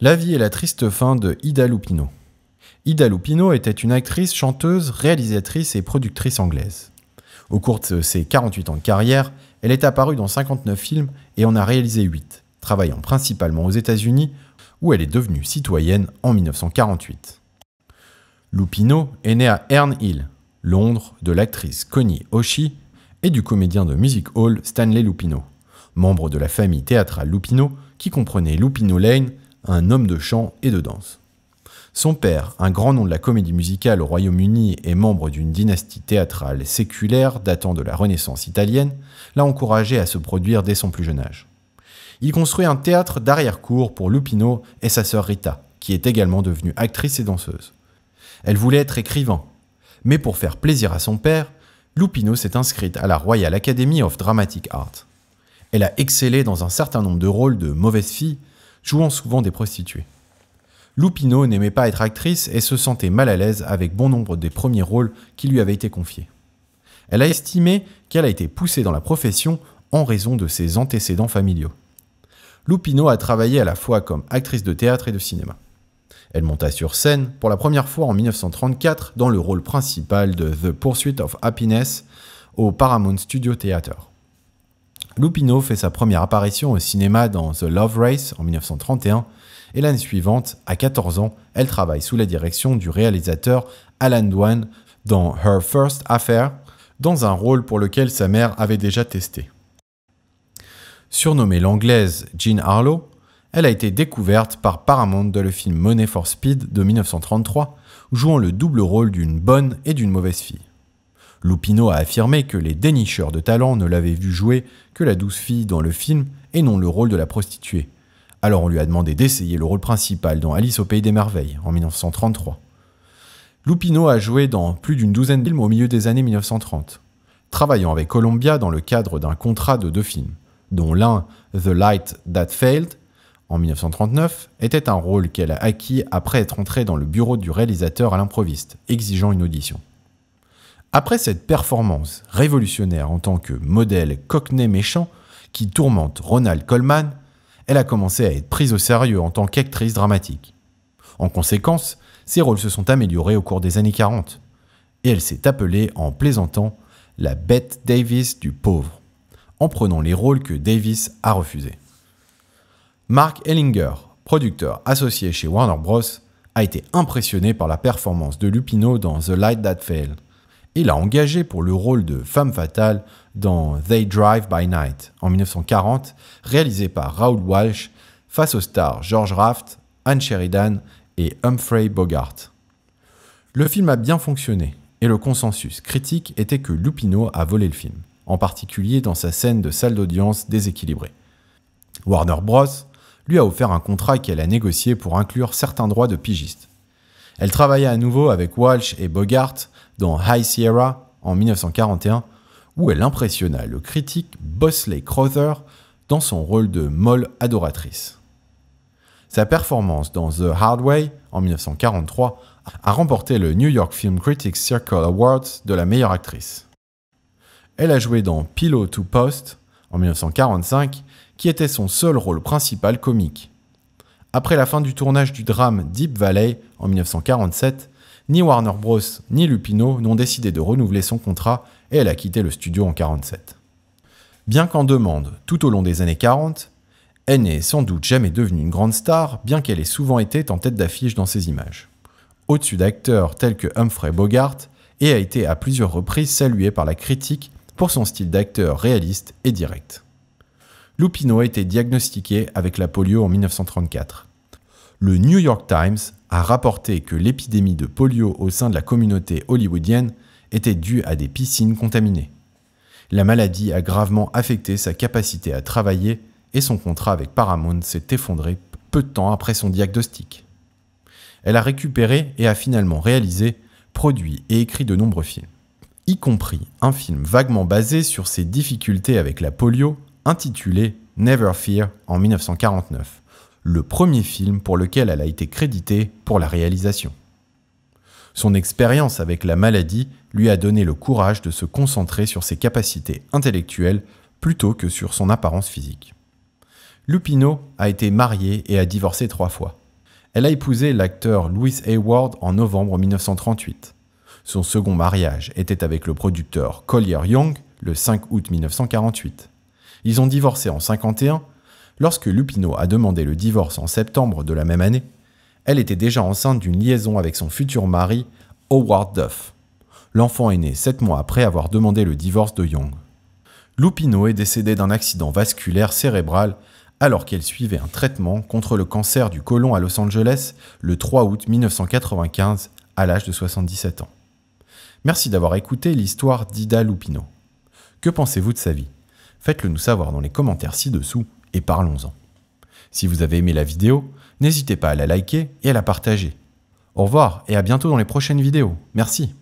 La vie et la triste fin de Ida Lupino. Ida Lupino était une actrice, chanteuse, réalisatrice et productrice anglaise. Au cours de ses 48 ans de carrière, elle est apparue dans 59 films et en a réalisé 8, travaillant principalement aux États-Unis, où elle est devenue citoyenne en 1948. Lupino est née à Herne Hill, Londres, de l'actrice Connie Oshie et du comédien de music hall Stanley Lupino, membre de la famille théâtrale Lupino qui comprenait Lupino Lane, un homme de chant et de danse. Son père, un grand nom de la comédie musicale au Royaume-Uni et membre d'une dynastie théâtrale séculaire datant de la Renaissance italienne, l'a encouragé à se produire dès son plus jeune âge. Il construit un théâtre d'arrière-cour pour Lupino et sa sœur Rita, qui est également devenue actrice et danseuse. Elle voulait être écrivain, mais pour faire plaisir à son père, Lupino s'est inscrite à la Royal Academy of Dramatic Art. Elle a excellé dans un certain nombre de rôles de mauvaise fille jouant souvent des prostituées. Lupino n'aimait pas être actrice et se sentait mal à l'aise avec bon nombre des premiers rôles qui lui avaient été confiés. Elle a estimé qu'elle a été poussée dans la profession en raison de ses antécédents familiaux. Lupino a travaillé à la fois comme actrice de théâtre et de cinéma. Elle monta sur scène pour la première fois en 1934 dans le rôle principal de The Pursuit of Happiness au Paramount Studio Theater. Lupino fait sa première apparition au cinéma dans The Love Race en 1931, et l'année suivante, à 14 ans, elle travaille sous la direction du réalisateur Alan Dwan dans Her First Affair, dans un rôle pour lequel sa mère avait déjà testé. Surnommée l'anglaise Jean Harlow, elle a été découverte par Paramount dans le film Money for Speed de 1933, jouant le double rôle d'une bonne et d'une mauvaise fille. Lupino a affirmé que les dénicheurs de talent ne l'avaient vu jouer que la douce fille dans le film et non le rôle de la prostituée. Alors on lui a demandé d'essayer le rôle principal dans Alice au pays des merveilles en 1933. Lupino a joué dans plus d'une douzaine de films au milieu des années 1930, travaillant avec Columbia dans le cadre d'un contrat de deux films, dont l'un The Light That Failed en 1939 était un rôle qu'elle a acquis après être entrée dans le bureau du réalisateur à l'improviste, exigeant une audition. Après cette performance révolutionnaire en tant que modèle cockney méchant qui tourmente Ronald Coleman, elle a commencé à être prise au sérieux en tant qu'actrice dramatique. En conséquence, ses rôles se sont améliorés au cours des années 40, et elle s'est appelée en plaisantant la bête Davis du pauvre, en prenant les rôles que Davis a refusés. Mark Ellinger, producteur associé chez Warner Bros., a été impressionné par la performance de Lupino dans The Light That Failed et l'a engagée pour le rôle de femme fatale dans They Drive by Night en 1940, réalisé par Raoul Walsh face aux stars George Raft, Anne Sheridan et Humphrey Bogart. Le film a bien fonctionné et le consensus critique était que Lupino a volé le film, en particulier dans sa scène de salle d'audience déséquilibrée. Warner Bros. lui a offert un contrat qu'elle a négocié pour inclure certains droits de pigiste. Elle travailla à nouveau avec Walsh et Bogart dans High Sierra en 1941, où elle impressionna le critique Bosley Crowther dans son rôle de molle adoratrice. Sa performance dans The Hard Way en 1943 a remporté le New York Film Critics Circle Awards de la meilleure actrice. Elle a joué dans Pillow to Post en 1945, qui était son seul rôle principal comique. Après la fin du tournage du drame Deep Valley en 1947, ni Warner Bros. ni Lupino n'ont décidé de renouveler son contrat et elle a quitté le studio en 1947. Bien qu'en demande tout au long des années 40, elle n'est sans doute jamais devenue une grande star, bien qu'elle ait souvent été en tête d'affiche dans ses images. Au-dessus d'acteurs tels que Humphrey Bogart, et a été à plusieurs reprises saluée par la critique pour son style d'acteur réaliste et direct. Lupino a été diagnostiqué avec la polio en 1934 le New York Times a rapporté que l'épidémie de polio au sein de la communauté hollywoodienne était due à des piscines contaminées. La maladie a gravement affecté sa capacité à travailler et son contrat avec Paramount s'est effondré peu de temps après son diagnostic. Elle a récupéré et a finalement réalisé, produit et écrit de nombreux films, y compris un film vaguement basé sur ses difficultés avec la polio intitulé Never Fear en 1949 le premier film pour lequel elle a été créditée pour la réalisation. Son expérience avec la maladie lui a donné le courage de se concentrer sur ses capacités intellectuelles plutôt que sur son apparence physique. Lupino a été mariée et a divorcé trois fois. Elle a épousé l'acteur Louis Hayward en novembre 1938. Son second mariage était avec le producteur Collier Young le 5 août 1948. Ils ont divorcé en 1951 Lorsque Lupino a demandé le divorce en septembre de la même année, elle était déjà enceinte d'une liaison avec son futur mari, Howard Duff. L'enfant est né sept mois après avoir demandé le divorce de Young. Lupino est décédée d'un accident vasculaire cérébral alors qu'elle suivait un traitement contre le cancer du côlon à Los Angeles le 3 août 1995 à l'âge de 77 ans. Merci d'avoir écouté l'histoire d'Ida Lupino. Que pensez-vous de sa vie Faites-le nous savoir dans les commentaires ci-dessous et parlons-en. Si vous avez aimé la vidéo, n'hésitez pas à la liker et à la partager. Au revoir et à bientôt dans les prochaines vidéos. Merci.